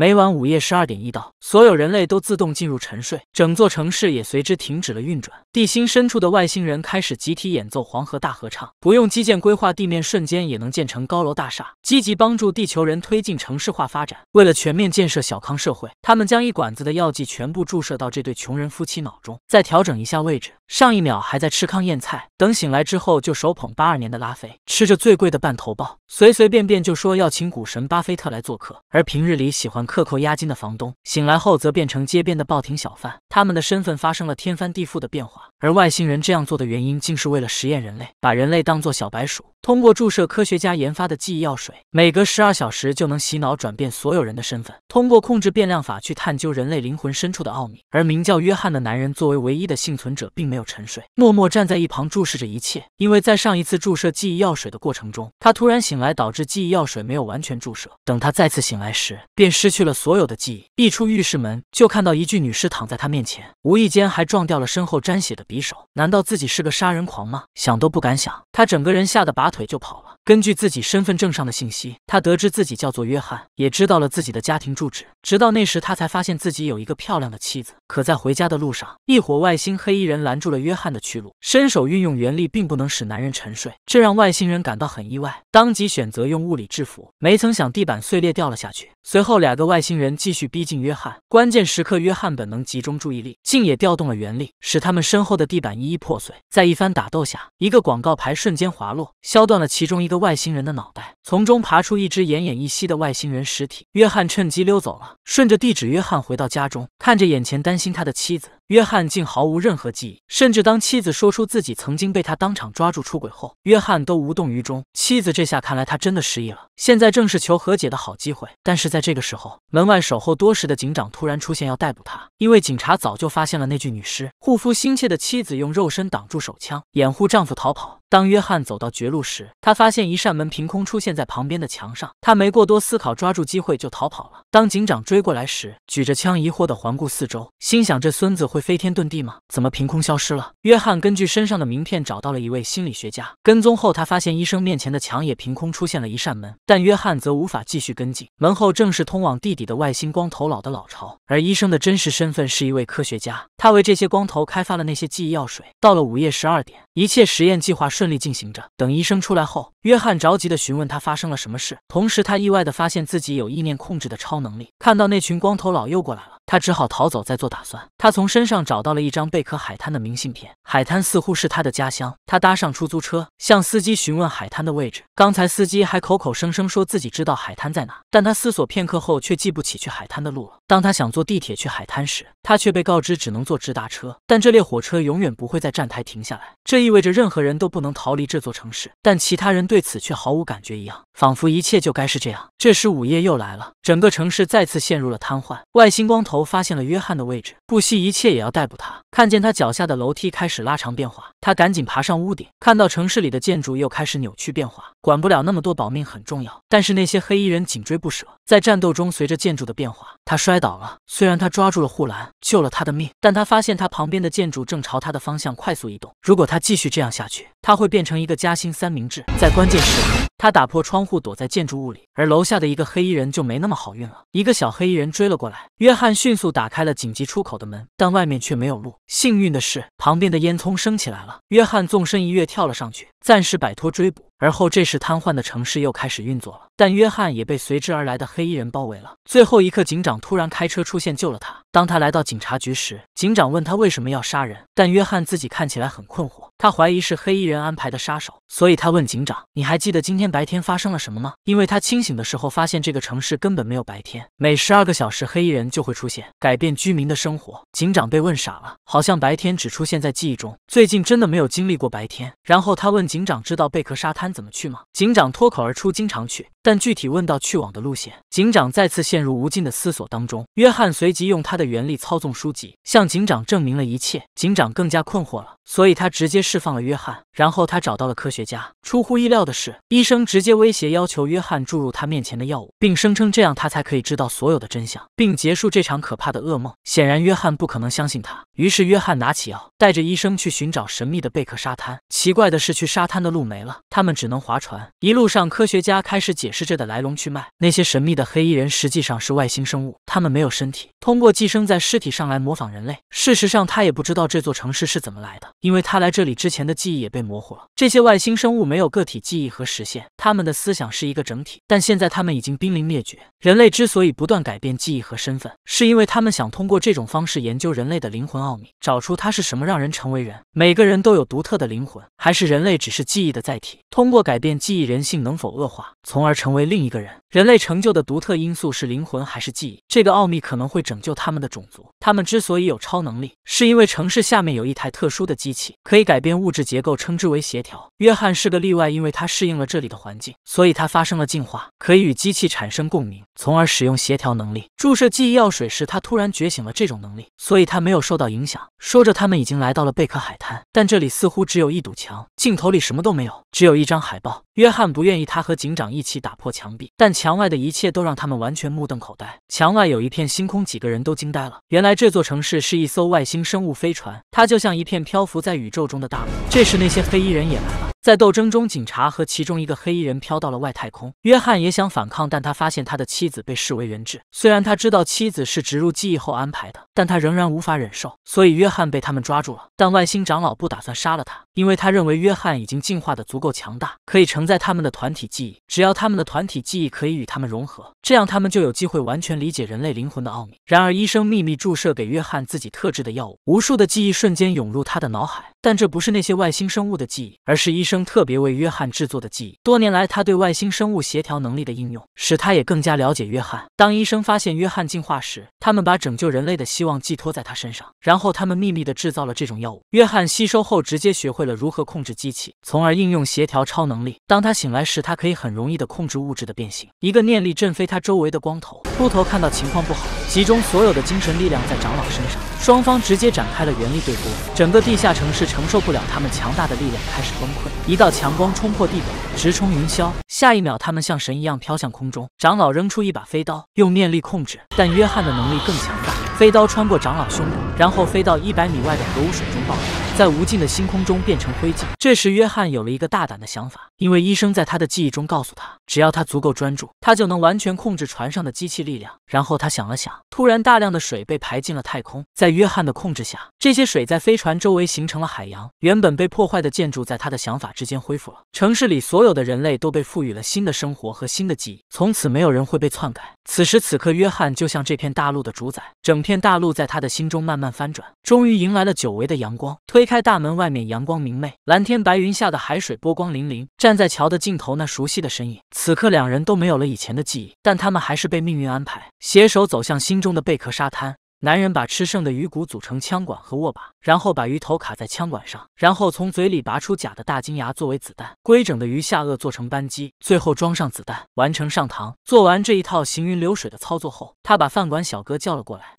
每晚午夜十二点一到，所有人类都自动进入沉睡，整座城市也随之停止了运转。地心深处的外星人开始集体演奏《黄河大合唱》，不用基建规划，地面瞬间也能建成高楼大厦，积极帮助地球人推进城市化发展。为了全面建设小康社会，他们将一管子的药剂全部注射到这对穷人夫妻脑中，再调整一下位置。上一秒还在吃糠咽菜，等醒来之后就手捧八二年的拉菲，吃着最贵的半头鲍，随随便便就说要请股神巴菲特来做客，而平日里喜欢。克扣押金的房东醒来后，则变成街边的报亭小贩，他们的身份发生了天翻地覆的变化。而外星人这样做的原因，竟是为了实验人类，把人类当做小白鼠。通过注射科学家研发的记忆药水，每隔十二小时就能洗脑转变所有人的身份。通过控制变量法去探究人类灵魂深处的奥秘。而名叫约翰的男人作为唯一的幸存者，并没有沉睡，默默站在一旁注视着一切。因为在上一次注射记忆药水的过程中，他突然醒来，导致记忆药水没有完全注射。等他再次醒来时，便失去了所有的记忆。一出浴室门，就看到一具女尸躺在他面前，无意间还撞掉了身后沾血的匕首。难道自己是个杀人狂吗？想都不敢想。他整个人吓得把。腿就跑了。根据自己身份证上的信息，他得知自己叫做约翰，也知道了自己的家庭住址。直到那时，他才发现自己有一个漂亮的妻子。可在回家的路上，一伙外星黑衣人拦住了约翰的去路，伸手运用原力，并不能使男人沉睡，这让外星人感到很意外，当即选择用物理制服。没曾想地板碎裂掉了下去，随后两个外星人继续逼近约翰。关键时刻，约翰本能集中注意力，竟也调动了原力，使他们身后的地板一一破碎。在一番打斗下，一个广告牌瞬间滑落，削断了其中一。个外星人的脑袋从中爬出一只奄奄一息的外星人尸体，约翰趁机溜走了。顺着地址，约翰回到家中，看着眼前担心他的妻子。约翰竟毫无任何记忆，甚至当妻子说出自己曾经被他当场抓住出轨后，约翰都无动于衷。妻子这下看来他真的失忆了，现在正是求和解的好机会。但是在这个时候，门外守候多时的警长突然出现，要逮捕他，因为警察早就发现了那具女尸。护肤心切的妻子用肉身挡住手枪，掩护丈夫逃跑。当约翰走到绝路时，他发现一扇门凭空出现在旁边的墙上，他没过多思考，抓住机会就逃跑了。当警长追过来时，举着枪疑惑的环顾四周，心想这孙子会。飞天遁地吗？怎么凭空消失了？约翰根据身上的名片找到了一位心理学家，跟踪后他发现医生面前的墙也凭空出现了一扇门，但约翰则无法继续跟进。门后正是通往地底的外星光头佬的老巢，而医生的真实身份是一位科学家，他为这些光头开发了那些记忆药水。到了午夜十二点，一切实验计划顺利进行着。等医生出来后，约翰着急的询问他发生了什么事，同时他意外的发现自己有意念控制的超能力。看到那群光头佬又过来了。他只好逃走，再做打算。他从身上找到了一张贝壳海滩的明信片，海滩似乎是他的家乡。他搭上出租车，向司机询问海滩的位置。刚才司机还口口声声说自己知道海滩在哪，但他思索片刻后却记不起去海滩的路了。当他想坐地铁去海滩时，他却被告知只能坐直达车，但这列火车永远不会在站台停下来，这意味着任何人都不能逃离这座城市。但其他人对此却毫无感觉一样，仿佛一切就该是这样。这时午夜又来了，整个城市再次陷入了瘫痪。外星光头。发现了约翰的位置，不惜一切也要逮捕他。看见他脚下的楼梯开始拉长变化，他赶紧爬上屋顶，看到城市里的建筑又开始扭曲变化。管不了那么多，保命很重要。但是那些黑衣人紧追不舍，在战斗中，随着建筑的变化，他摔倒了。虽然他抓住了护栏，救了他的命，但他发现他旁边的建筑正朝他的方向快速移动。如果他继续这样下去，他会变成一个夹心三明治。在关键时刻，他打破窗户，躲在建筑物里，而楼下的一个黑衣人就没那么好运了。一个小黑衣人追了过来，约翰迅迅速打开了紧急出口的门，但外面却没有路。幸运的是，旁边的烟囱升起来了。约翰纵身一跃，跳了上去，暂时摆脱追捕。而后，这时瘫痪的城市又开始运作了，但约翰也被随之而来的黑衣人包围了。最后一刻，警长突然开车出现，救了他。当他来到警察局时，警长问他为什么要杀人，但约翰自己看起来很困惑。他怀疑是黑衣人安排的杀手，所以他问警长：“你还记得今天白天发生了什么吗？”因为他清醒的时候发现这个城市根本没有白天，每十二个小时黑衣人就会出现，改变居民的生活。警长被问傻了，好像白天只出现在记忆中，最近真的没有经历过白天。然后他问警长：“知道贝壳沙滩？”怎么去吗？警长脱口而出，经常去，但具体问到去往的路线，警长再次陷入无尽的思索当中。约翰随即用他的原力操纵书籍，向警长证明了一切。警长更加困惑了，所以他直接释放了约翰，然后他找到了科学家。出乎意料的是，医生直接威胁，要求约翰注入他面前的药物，并声称这样他才可以知道所有的真相，并结束这场可怕的噩梦。显然，约翰不可能相信他，于是约翰拿起药，带着医生去寻找神秘的贝克沙滩。奇怪的是，去沙滩的路没了，他们。只能划船。一路上，科学家开始解释这的来龙去脉。那些神秘的黑衣人实际上是外星生物，他们没有身体，通过寄生在尸体上来模仿人类。事实上，他也不知道这座城市是怎么来的，因为他来这里之前的记忆也被模糊了。这些外星生物没有个体记忆和实现，他们的思想是一个整体。但现在他们已经濒临灭绝。人类之所以不断改变记忆和身份，是因为他们想通过这种方式研究人类的灵魂奥秘，找出它是什么让人成为人。每个人都有独特的灵魂，还是人类只是记忆的载体？通。通过改变记忆，人性能否恶化，从而成为另一个人？人类成就的独特因素是灵魂还是记忆？这个奥秘可能会拯救他们的种族。他们之所以有超能力，是因为城市下面有一台特殊的机器，可以改变物质结构，称之为协调。约翰是个例外，因为他适应了这里的环境，所以他发生了进化，可以与机器产生共鸣，从而使用协调能力。注射记忆药水时，他突然觉醒了这种能力，所以他没有受到影响。说着，他们已经来到了贝壳海滩，但这里似乎只有一堵墙，镜头里什么都没有，只有一张。海报。约翰不愿意他和警长一起打破墙壁，但墙外的一切都让他们完全目瞪口呆。墙外有一片星空，几个人都惊呆了。原来这座城市是一艘外星生物飞船，它就像一片漂浮在宇宙中的大陆。这时，那些黑衣人也来了。在斗争中，警察和其中一个黑衣人飘到了外太空。约翰也想反抗，但他发现他的妻子被视为人质。虽然他知道妻子是植入记忆后安排的，但他仍然无法忍受。所以，约翰被他们抓住了。但外星长老不打算杀了他，因为他认为约翰已经进化的足够强大，可以承。在他们的团体记忆，只要他们的团体记忆可以与他们融合，这样他们就有机会完全理解人类灵魂的奥秘。然而，医生秘密注射给约翰自己特制的药物，无数的记忆瞬间涌入他的脑海。但这不是那些外星生物的记忆，而是医生特别为约翰制作的记忆。多年来，他对外星生物协调能力的应用，使他也更加了解约翰。当医生发现约翰进化时，他们把拯救人类的希望寄托在他身上。然后，他们秘密地制造了这种药物。约翰吸收后，直接学会了如何控制机器，从而应用协调超能力。当他醒来时，他可以很容易地控制物质的变形。一个念力震飞他周围的光头秃头，看到情况不好，集中所有的精神力量在长老身上。双方直接展开了原力对波，整个地下城市。承受不了他们强大的力量，开始崩溃。一道强光冲破地表，直冲云霄。下一秒，他们像神一样飘向空中。长老扔出一把飞刀，用念力控制，但约翰的能力更强大，飞刀穿过长老胸口，然后飞到一百米外的核污水中爆炸。在无尽的星空中变成灰烬。这时，约翰有了一个大胆的想法，因为医生在他的记忆中告诉他，只要他足够专注，他就能完全控制船上的机器力量。然后他想了想，突然大量的水被排进了太空。在约翰的控制下，这些水在飞船周围形成了海洋。原本被破坏的建筑在他的想法之间恢复了。城市里所有的人类都被赋予了新的生活和新的记忆。从此，没有人会被篡改。此时此刻，约翰就像这片大陆的主宰，整片大陆在他的心中慢慢翻转，终于迎来了久违的阳光。推开大门，外面阳光明媚，蓝天白云下的海水波光粼粼。站在桥的尽头，那熟悉的身影，此刻两人都没有了以前的记忆，但他们还是被命运安排，携手走向心中的贝壳沙滩。男人把吃剩的鱼骨组成枪管和握把，然后把鱼头卡在枪管上，然后从嘴里拔出假的大金牙作为子弹，规整的鱼下颚做成扳机，最后装上子弹，完成上膛。做完这一套行云流水的操作后，他把饭馆小哥叫了过来。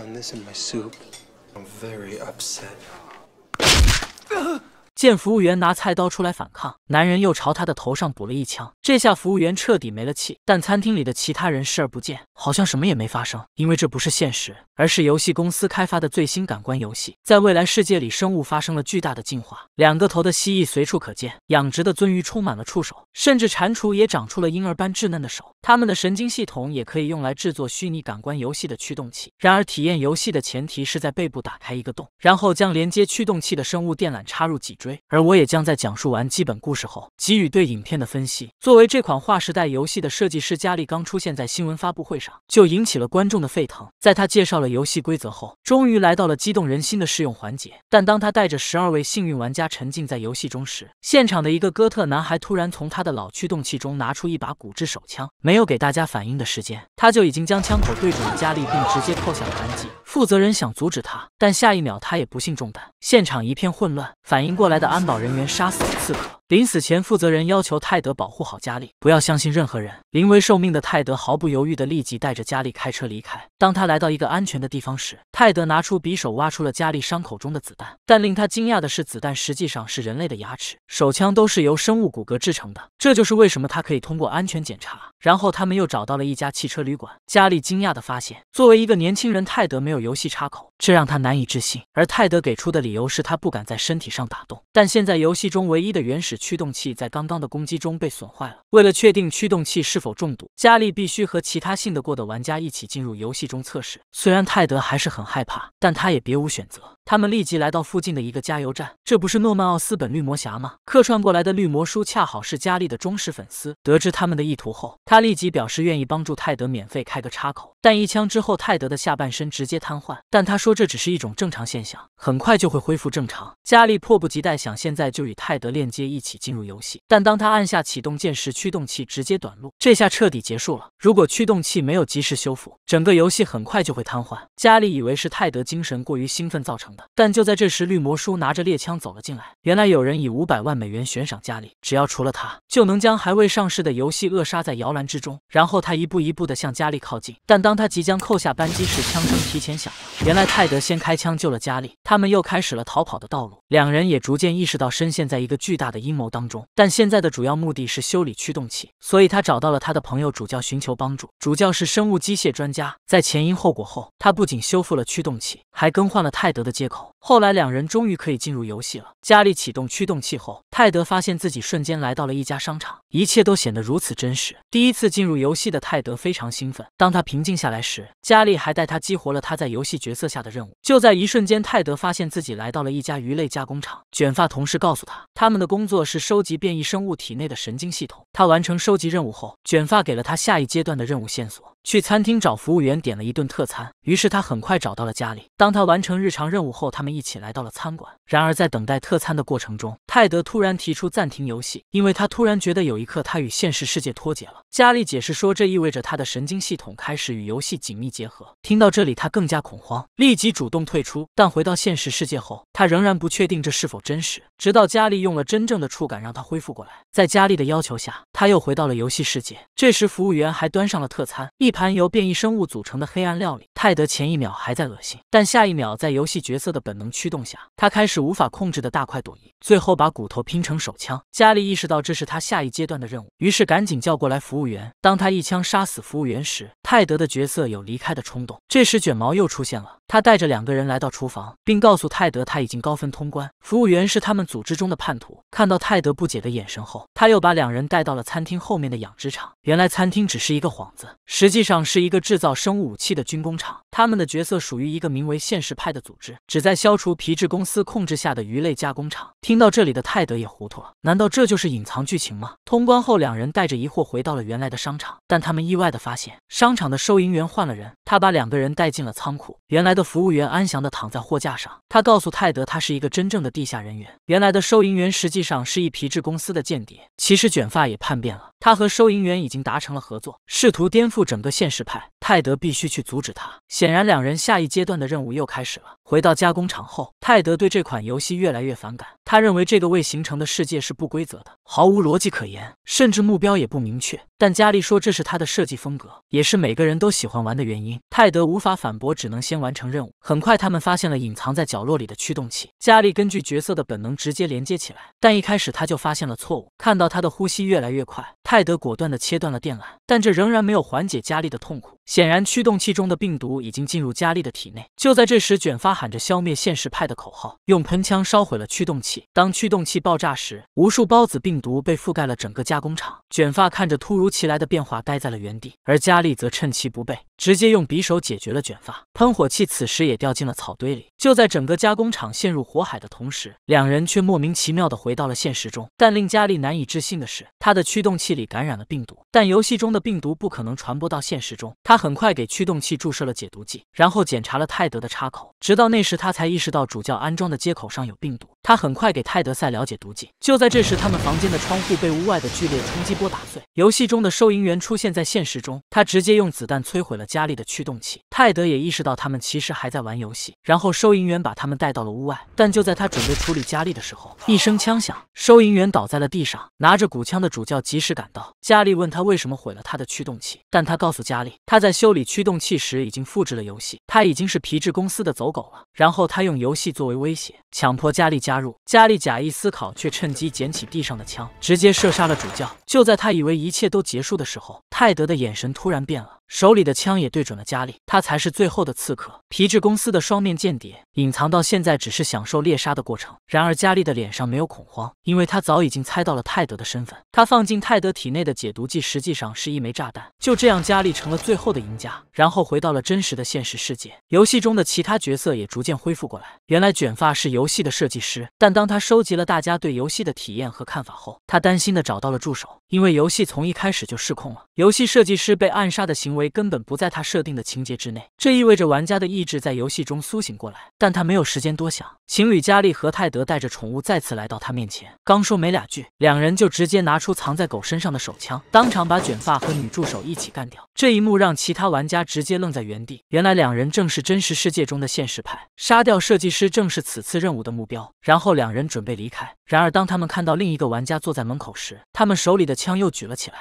见服务员拿菜刀出来反抗，男人又朝他的头上补了一枪。这下服务员彻底没了气，但餐厅里的其他人视而不见，好像什么也没发生。因为这不是现实，而是游戏公司开发的最新感官游戏。在未来世界里，生物发生了巨大的进化，两个头的蜥蜴随处可见，养殖的鳟鱼充满了触手，甚至蟾蜍也长出了婴儿般稚嫩的手。他们的神经系统也可以用来制作虚拟感官游戏的驱动器。然而，体验游戏的前提是在背部打开一个洞，然后将连接驱动器的生物电缆插入脊椎。而我也将在讲述完基本故事后，给予对影片的分析。作为这款划时代游戏的设计师，佳丽刚出现在新闻发布会上，就引起了观众的沸腾。在他介绍了游戏规则后，终于来到了激动人心的试用环节。但当他带着十二位幸运玩家沉浸在游戏中时，现场的一个哥特男孩突然从他的老驱动器中拿出一把骨质手枪，没有给大家反应的时间，他就已经将枪口对准了佳丽，并直接扣下了扳机。负责人想阻止他，但下一秒他也不幸中弹，现场一片混乱。反应过来。来的安保人员杀死了刺客。临死前，负责人要求泰德保护好佳丽，不要相信任何人。临危受命的泰德毫不犹豫地立即带着佳丽开车离开。当他来到一个安全的地方时，泰德拿出匕首挖出了佳丽伤口中的子弹。但令他惊讶的是，子弹实际上是人类的牙齿，手枪都是由生物骨骼制成的。这就是为什么他可以通过安全检查。然后他们又找到了一家汽车旅馆。佳丽惊讶地发现，作为一个年轻人，泰德没有游戏插口，这让他难以置信。而泰德给出的理由是他不敢在身体上打洞。但现在游戏中唯一的原始。驱动器在刚刚的攻击中被损坏了。为了确定驱动器是否中毒，佳丽必须和其他信得过的玩家一起进入游戏中测试。虽然泰德还是很害怕，但他也别无选择。他们立即来到附近的一个加油站。这不是诺曼奥斯本绿魔侠吗？客串过来的绿魔叔恰好是佳丽的忠实粉丝。得知他们的意图后，他立即表示愿意帮助泰德免费开个插口。但一枪之后，泰德的下半身直接瘫痪。但他说这只是一种正常现象，很快就会恢复正常。佳丽迫不及待想现在就与泰德链接一起。进入游戏，但当他按下启动键时，驱动器直接短路，这下彻底结束了。如果驱动器没有及时修复，整个游戏很快就会瘫痪。佳丽以为是泰德精神过于兴奋造成的，但就在这时，绿魔叔拿着猎枪走了进来。原来有人以五百万美元悬赏佳丽，只要除了他，就能将还未上市的游戏扼杀在摇篮之中。然后他一步一步的向佳丽靠近，但当他即将扣下扳机时，枪声提前响了。原来泰德先开枪救了佳丽，他们又开始了逃跑的道路。两人也逐渐意识到，深陷在一个巨大的阴。阴谋当中，但现在的主要目的是修理驱动器，所以他找到了他的朋友主教寻求帮助。主教是生物机械专家，在前因后果后，他不仅修复了驱动器，还更换了泰德的接口。后来两人终于可以进入游戏了。佳丽启动驱动器后，泰德发现自己瞬间来到了一家商场，一切都显得如此真实。第一次进入游戏的泰德非常兴奋。当他平静下来时，佳丽还带他激活了他在游戏角色下的任务。就在一瞬间，泰德发现自己来到了一家鱼类加工厂，卷发同事告诉他他们的工作。是收集变异生物体内的神经系统。他完成收集任务后，卷发给了他下一阶段的任务线索。去餐厅找服务员点了一顿特餐，于是他很快找到了家里。当他完成日常任务后，他们一起来到了餐馆。然而，在等待特餐的过程中，泰德突然提出暂停游戏，因为他突然觉得有一刻他与现实世界脱节了。佳丽解释说，这意味着他的神经系统开始与游戏紧密结合。听到这里，他更加恐慌，立即主动退出。但回到现实世界后，他仍然不确定这是否真实。直到佳丽用了真正的触感让他恢复过来，在佳丽的要求下。他又回到了游戏世界，这时服务员还端上了特餐，一盘由变异生物组成的黑暗料理。泰德前一秒还在恶心，但下一秒在游戏角色的本能驱动下，他开始无法控制的大快朵颐，最后把骨头拼成手枪。佳丽意识到这是他下一阶段的任务，于是赶紧叫过来服务员。当他一枪杀死服务员时，泰德的角色有离开的冲动，这时卷毛又出现了，他带着两个人来到厨房，并告诉泰德他已经高分通关。服务员是他们组织中的叛徒。看到泰德不解的眼神后，他又把两人带到了餐厅后面的养殖场。原来餐厅只是一个幌子，实际上是一个制造生物武器的军工厂。他们的角色属于一个名为“现实派”的组织，旨在消除皮质公司控制下的鱼类加工厂。听到这里的泰德也糊涂了，难道这就是隐藏剧情吗？通关后，两人带着疑惑回到了原来的商场，但他们意外的发现，商场的收银员换了人。他把两个人带进了仓库，原来的服务员安详的躺在货架上。他告诉泰德，他是一个真正的地下人员。原来的收银员实际上是一皮质公司的间谍。其实卷发也叛变了，他和收银员已经达成了合作，试图颠覆整个现实派。泰德必须去阻止他。显然，两人下一阶段的任务又开始了。回到加工厂后，泰德对这款游戏越来越反感。他认为这个未形成的世界是不规则的，毫无逻辑可言，甚至目标也不明确。但佳丽说这是他的设计风格，也是每个人都喜欢玩的原因。泰德无法反驳，只能先完成任务。很快，他们发现了隐藏在角落里的驱动器。佳丽根据角色的本能直接连接起来，但一开始他就发现了错误。看到他的呼吸越来越快。泰德果断地切断了电缆，但这仍然没有缓解佳丽的痛苦。显然，驱动器中的病毒已经进入佳丽的体内。就在这时，卷发喊着“消灭现实派”的口号，用喷枪烧毁了驱动器。当驱动器爆炸时，无数孢子病毒被覆盖了整个加工厂。卷发看着突如其来的变化，呆在了原地，而佳丽则趁其不备。直接用匕首解决了卷发喷火器，此时也掉进了草堆里。就在整个加工厂陷入火海的同时，两人却莫名其妙的回到了现实中。但令佳丽难以置信的是，她的驱动器里感染了病毒，但游戏中的病毒不可能传播到现实中。她很快给驱动器注射了解毒剂，然后检查了泰德的插口，直到那时他才意识到主教安装的接口上有病毒。他很快给泰德塞了解毒剂。就在这时，他们房间的窗户被屋外的剧烈冲击波打碎，游戏中的收银员出现在现实中，他直接用子弹摧毁了。佳丽的驱动器，泰德也意识到他们其实还在玩游戏。然后收银员把他们带到了屋外，但就在他准备处理佳丽的时候，一声枪响，收银员倒在了地上。拿着古枪的主教及时赶到。佳丽问他为什么毁了他的驱动器，但他告诉佳丽，他在修理驱动器时已经复制了游戏，他已经是皮质公司的走狗了。然后他用游戏作为威胁，强迫佳丽加入。佳丽假意思考，却趁机捡起地上的枪，直接射杀了主教。就在他以为一切都结束的时候，泰德的眼神突然变了。手里的枪也对准了佳丽，他才是最后的刺客，皮质公司的双面间谍，隐藏到现在只是享受猎杀的过程。然而佳丽的脸上没有恐慌，因为他早已经猜到了泰德的身份。他放进泰德体内的解毒剂实际上是一枚炸弹。就这样，佳丽成了最后的赢家，然后回到了真实的现实世界。游戏中的其他角色也逐渐恢复过来。原来卷发是游戏的设计师，但当他收集了大家对游戏的体验和看法后，他担心的找到了助手，因为游戏从一开始就失控了。游戏设计师被暗杀的行为。根本不在他设定的情节之内，这意味着玩家的意志在游戏中苏醒过来。但他没有时间多想，情侣佳丽和泰德带着宠物再次来到他面前。刚说没俩句，两人就直接拿出藏在狗身上的手枪，当场把卷发和女助手一起干掉。这一幕让其他玩家直接愣在原地。原来两人正是真实世界中的现实派，杀掉设计师正是此次任务的目标。然后两人准备离开，然而当他们看到另一个玩家坐在门口时，他们手里的枪又举了起来。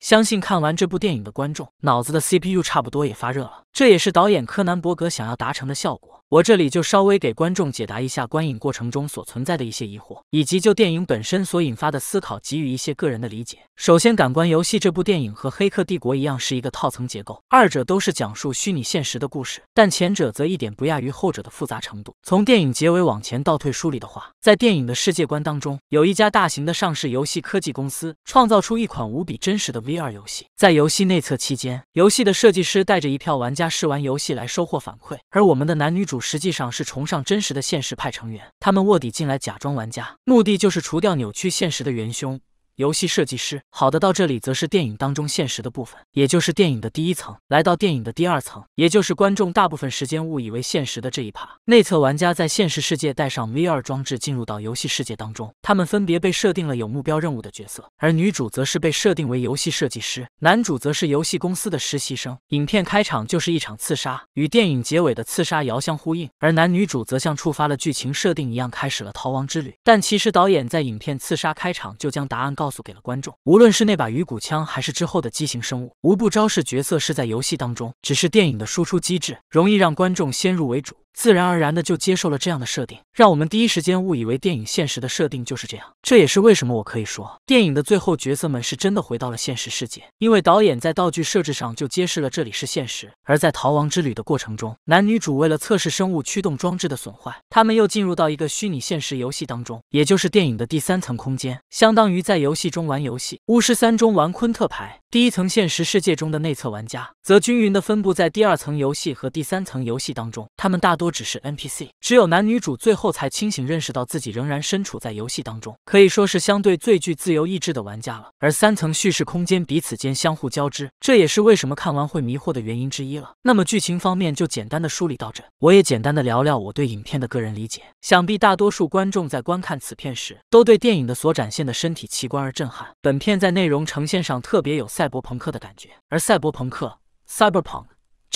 相信看完这部电影的观众，脑子的 CPU 差不多也发热了。这也是导演柯南·伯格想要达成的效果。我这里就稍微给观众解答一下观影过程中所存在的一些疑惑，以及就电影本身所引发的思考给予一些个人的理解。首先，《感官游戏》这部电影和《黑客帝国》一样，是一个套层结构，二者都是讲述虚拟现实的故事，但前者则一点不亚于后者的复杂程度。从电影结尾往前倒退梳理的话，在电影的世界观当中，有一家大型的上市游戏科技公司，创造出一款无比真实的 VR 游戏。在游戏内测期间，游戏的设计师带着一票玩家。试玩游戏来收获反馈，而我们的男女主实际上是崇尚真实的现实派成员，他们卧底进来假装玩家，目的就是除掉扭曲现实的元凶。游戏设计师，好的，到这里则是电影当中现实的部分，也就是电影的第一层。来到电影的第二层，也就是观众大部分时间误以为现实的这一趴。内测玩家在现实世界带上 VR 装置进入到游戏世界当中，他们分别被设定了有目标任务的角色，而女主则是被设定为游戏设计师，男主则是游戏公司的实习生。影片开场就是一场刺杀，与电影结尾的刺杀遥相呼应，而男女主则像触发了剧情设定一样开始了逃亡之旅。但其实导演在影片刺杀开场就将答案告。告诉给了观众，无论是那把鱼骨枪，还是之后的畸形生物，无不昭示角色是在游戏当中。只是电影的输出机制，容易让观众先入为主，自然而然的就接受了这样的设定。让我们第一时间误以为电影现实的设定就是这样，这也是为什么我可以说电影的最后角色们是真的回到了现实世界，因为导演在道具设置上就揭示了这里是现实。而在逃亡之旅的过程中，男女主为了测试生物驱动装置的损坏，他们又进入到一个虚拟现实游戏当中，也就是电影的第三层空间，相当于在游戏中玩游戏。巫师三中玩昆特牌，第一层现实世界中的内测玩家则均匀的分布在第二层游戏和第三层游戏当中，他们大多只是 NPC，只有男女主最后。后才清醒认识到自己仍然身处在游戏当中，可以说是相对最具自由意志的玩家了。而三层叙事空间彼此间相互交织，这也是为什么看完会迷惑的原因之一了。那么剧情方面就简单的梳理到这，我也简单的聊聊我对影片的个人理解。想必大多数观众在观看此片时，都对电影的所展现的身体奇观而震撼。本片在内容呈现上特别有赛博朋克的感觉，而赛博朋克，cyberpunk。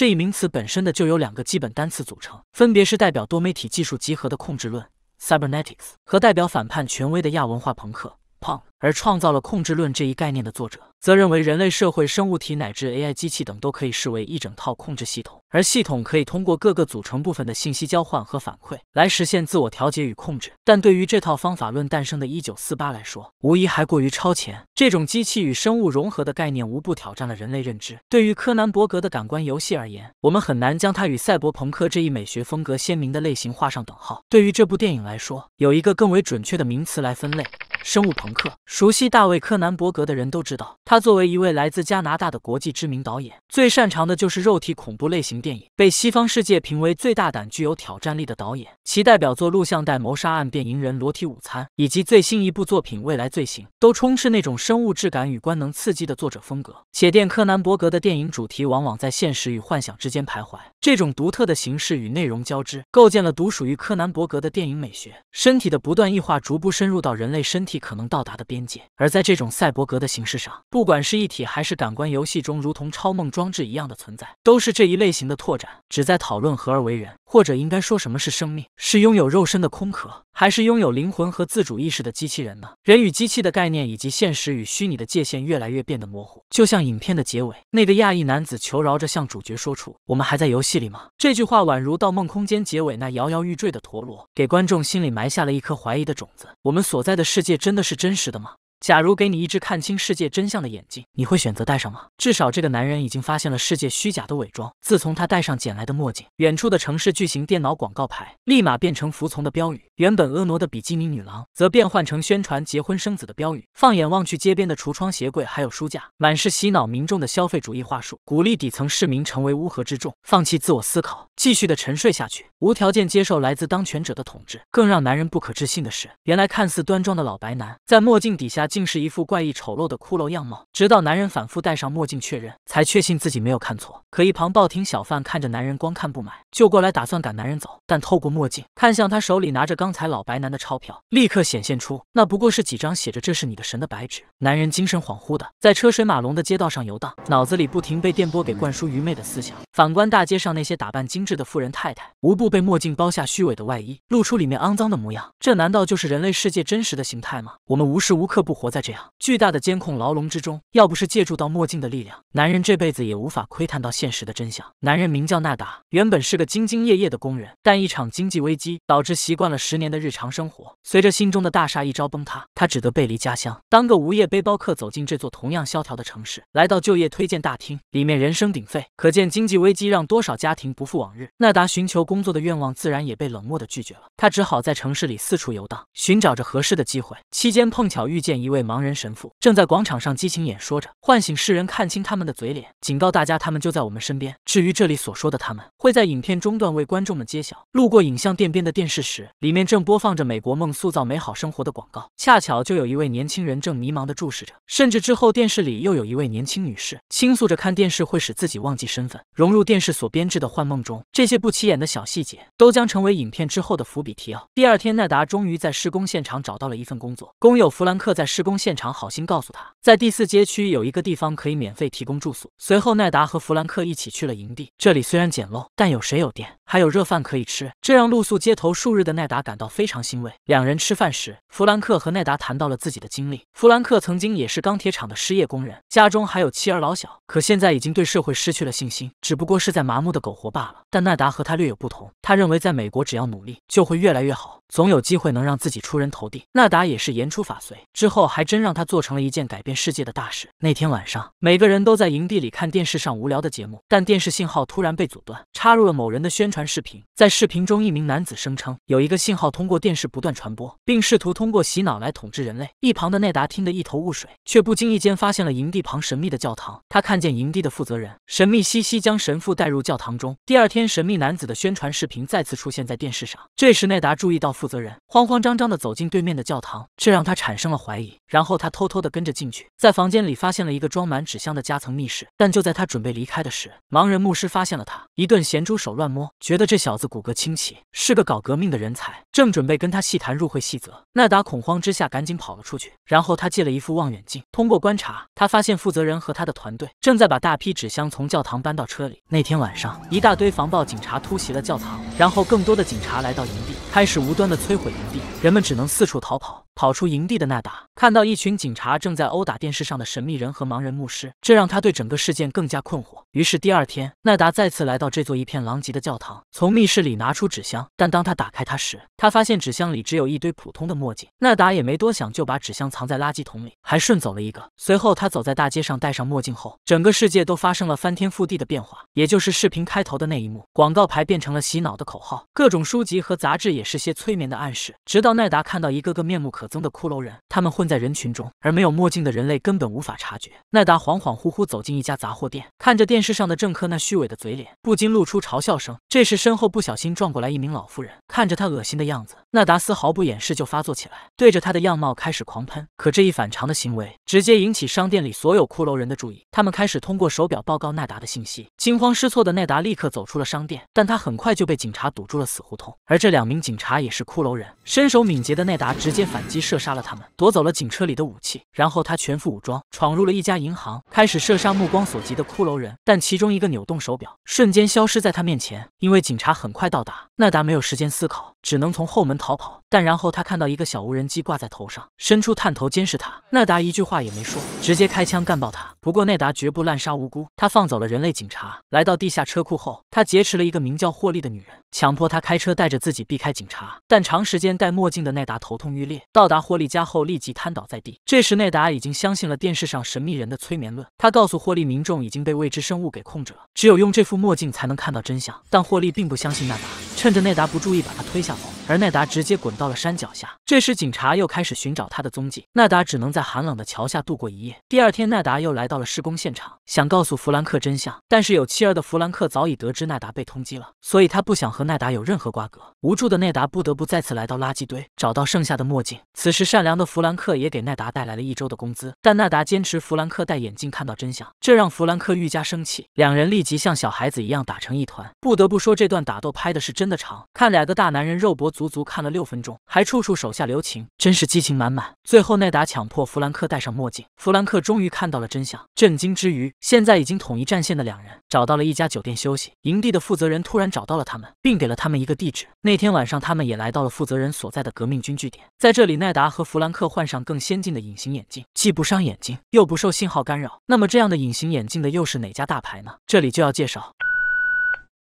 这一名词本身的就有两个基本单词组成，分别是代表多媒体技术集合的控制论 （cybernetics） 和代表反叛权威的亚文化朋克。胖而创造了控制论这一概念的作者，则认为人类社会、生物体乃至 AI 机器等都可以视为一整套控制系统，而系统可以通过各个组成部分的信息交换和反馈来实现自我调节与控制。但对于这套方法论诞生的1948来说，无疑还过于超前。这种机器与生物融合的概念，无不挑战了人类认知。对于柯南·伯格的感官游戏而言，我们很难将它与赛博朋克这一美学风格鲜明的类型画上等号。对于这部电影来说，有一个更为准确的名词来分类。生物朋克，熟悉大卫·柯南伯格的人都知道，他作为一位来自加拿大的国际知名导演，最擅长的就是肉体恐怖类型电影，被西方世界评为最大胆、具有挑战力的导演。其代表作《录像带谋杀案》《变蝇人》《裸体午餐》以及最新一部作品《未来罪行》，都充斥那种生物质感与官能刺激的作者风格。且电柯南伯格的电影主题往往在现实与幻想之间徘徊，这种独特的形式与内容交织，构建了独属于柯南伯格的电影美学。身体的不断异化，逐步深入到人类身体。可能到达的边界，而在这种赛博格的形式上，不管是一体还是感官游戏中如同超梦装置一样的存在，都是这一类型的拓展，旨在讨论合而为人。或者应该说，什么是生命？是拥有肉身的空壳，还是拥有灵魂和自主意识的机器人呢？人与机器的概念，以及现实与虚拟的界限，越来越变得模糊。就像影片的结尾，那个亚裔男子求饶着向主角说出“我们还在游戏里吗？”这句话，宛如《盗梦空间》结尾那摇摇欲坠的陀螺，给观众心里埋下了一颗怀疑的种子：我们所在的世界真的是真实的吗？假如给你一只看清世界真相的眼睛，你会选择戴上吗？至少这个男人已经发现了世界虚假的伪装。自从他戴上捡来的墨镜，远处的城市巨型电脑广告牌立马变成服从的标语，原本婀娜的比基尼女郎则变换成宣传结婚生子的标语。放眼望去，街边的橱窗、鞋柜还有书架，满是洗脑民众的消费主义话术，鼓励底层市民成为乌合之众，放弃自我思考，继续的沉睡下去，无条件接受来自当权者的统治。更让男人不可置信的是，原来看似端庄的老白男，在墨镜底下。竟是一副怪异丑陋的骷髅样貌，直到男人反复戴上墨镜确认，才确信自己没有看错。可一旁报亭小贩看着男人光看不买，就过来打算赶男人走，但透过墨镜看向他手里拿着刚才老白男的钞票，立刻显现出那不过是几张写着这是你的神的白纸。男人精神恍惚的在车水马龙的街道上游荡，脑子里不停被电波给灌输愚昧的思想。反观大街上那些打扮精致的富人太太，无不被墨镜包下虚伪的外衣，露出里面肮脏的模样。这难道就是人类世界真实的形态吗？我们无时无刻不。活在这样巨大的监控牢笼之中，要不是借助到墨镜的力量，男人这辈子也无法窥探到现实的真相。男人名叫纳达，原本是个兢兢业业的工人，但一场经济危机导致习惯了十年的日常生活，随着心中的大厦一朝崩塌，他只得背离家乡，当个无业背包客走进这座同样萧条的城市。来到就业推荐大厅，里面人声鼎沸，可见经济危机让多少家庭不复往日。纳达寻求工作的愿望自然也被冷漠的拒绝了，他只好在城市里四处游荡，寻找着合适的机会。期间碰巧遇见一一位盲人神父正在广场上激情演说着，唤醒世人看清他们的嘴脸，警告大家他们就在我们身边。至于这里所说的他们，会在影片中段为观众们揭晓。路过影像店边的电视时，里面正播放着美国梦塑造美好生活的广告，恰巧就有一位年轻人正迷茫的注视着。甚至之后，电视里又有一位年轻女士倾诉着看电视会使自己忘记身份，融入电视所编制的幻梦中。这些不起眼的小细节都将成为影片之后的伏笔提要。第二天，奈达终于在施工现场找到了一份工作。工友弗兰克在施施工现场，好心告诉他。在第四街区有一个地方可以免费提供住宿。随后，奈达和弗兰克一起去了营地。这里虽然简陋，但有水有电，还有热饭可以吃，这让露宿街头数日的奈达感到非常欣慰。两人吃饭时，弗兰克和奈达谈到了自己的经历。弗兰克曾经也是钢铁厂的失业工人，家中还有妻儿老小，可现在已经对社会失去了信心，只不过是在麻木的苟活罢了。但奈达和他略有不同，他认为在美国只要努力就会越来越好，总有机会能让自己出人头地。奈达也是言出法随，之后还真让他做成了一件改变。世界的大事。那天晚上，每个人都在营地里看电视上无聊的节目，但电视信号突然被阻断，插入了某人的宣传视频。在视频中，一名男子声称有一个信号通过电视不断传播，并试图通过洗脑来统治人类。一旁的奈达听得一头雾水，却不经意间发现了营地旁神秘的教堂。他看见营地的负责人神秘兮兮将神父带入教堂中。第二天，神秘男子的宣传视频再次出现在电视上。这时，奈达注意到负责人慌慌张张地走进对面的教堂，这让他产生了怀疑。然后他偷偷地跟着进去。在房间里发现了一个装满纸箱的夹层密室，但就在他准备离开的时，盲人牧师发现了他，一顿咸猪手乱摸，觉得这小子骨骼清奇，是个搞革命的人才，正准备跟他细谈入会细则。奈达恐慌之下赶紧跑了出去，然后他借了一副望远镜，通过观察，他发现负责人和他的团队正在把大批纸箱从教堂搬到车里。那天晚上，一大堆防暴警察突袭了教堂，然后更多的警察来到营地，开始无端的摧毁营地，人们只能四处逃跑。跑出营地的奈达看到一群警察正在殴打电视上的神秘人和盲人牧师，这让他对整个事件更加困惑。于是第二天，奈达再次来到这座一片狼藉的教堂，从密室里拿出纸箱，但当他打开它时，他发现纸箱里只有一堆普通的墨镜。奈达也没多想，就把纸箱藏在垃圾桶里，还顺走了一个。随后他走在大街上，戴上墨镜后，整个世界都发生了翻天覆地的变化，也就是视频开头的那一幕：广告牌变成了洗脑的口号，各种书籍和杂志也是些催眠的暗示。直到奈达看到一个个面目可。可憎的骷髅人，他们混在人群中，而没有墨镜的人类根本无法察觉。奈达恍恍惚惚走进一家杂货店，看着电视上的政客那虚伪的嘴脸，不禁露出嘲笑声。这时，身后不小心撞过来一名老妇人，看着她恶心的样子，奈达丝毫不掩饰就发作起来，对着她的样貌开始狂喷。可这一反常的行为直接引起商店里所有骷髅人的注意，他们开始通过手表报告奈达的信息。惊慌失措的奈达立刻走出了商店，但他很快就被警察堵住了死胡同。而这两名警察也是骷髅人，身手敏捷的奈达直接反。机射杀了他们，夺走了警车里的武器，然后他全副武装闯入了一家银行，开始射杀目光所及的骷髅人。但其中一个扭动手表，瞬间消失在他面前。因为警察很快到达，奈达没有时间思考，只能从后门逃跑。但然后他看到一个小无人机挂在头上，伸出探头监视他。奈达一句话也没说，直接开枪干爆他。不过奈达绝不滥杀无辜，他放走了人类警察。来到地下车库后，他劫持了一个名叫霍利的女人，强迫她开车带着自己避开警察。但长时间戴墨镜的奈达头痛欲裂。到到达霍利家后，立即瘫倒在地。这时，内达已经相信了电视上神秘人的催眠论。他告诉霍利，民众已经被未知生物给控制了，只有用这副墨镜才能看到真相。但霍利并不相信内达，趁着内达不注意，把他推下楼。而奈达直接滚到了山脚下，这时警察又开始寻找他的踪迹，奈达只能在寒冷的桥下度过一夜。第二天，奈达又来到了施工现场，想告诉弗兰克真相，但是有妻儿的弗兰克早已得知奈达被通缉了，所以他不想和奈达有任何瓜葛。无助的奈达不得不再次来到垃圾堆，找到剩下的墨镜。此时，善良的弗兰克也给奈达带来了一周的工资，但奈达坚持弗兰克戴眼镜看到真相，这让弗兰克愈加生气，两人立即像小孩子一样打成一团。不得不说，这段打斗拍的是真的长，看两个大男人肉搏。足足看了六分钟，还处处手下留情，真是激情满满。最后奈达强迫弗兰克戴上墨镜，弗兰克终于看到了真相，震惊之余，现在已经统一战线的两人找到了一家酒店休息。营地的负责人突然找到了他们，并给了他们一个地址。那天晚上，他们也来到了负责人所在的革命军据点，在这里，奈达和弗兰克换上更先进的隐形眼镜，既不伤眼睛，又不受信号干扰。那么，这样的隐形眼镜的又是哪家大牌呢？这里就要介绍。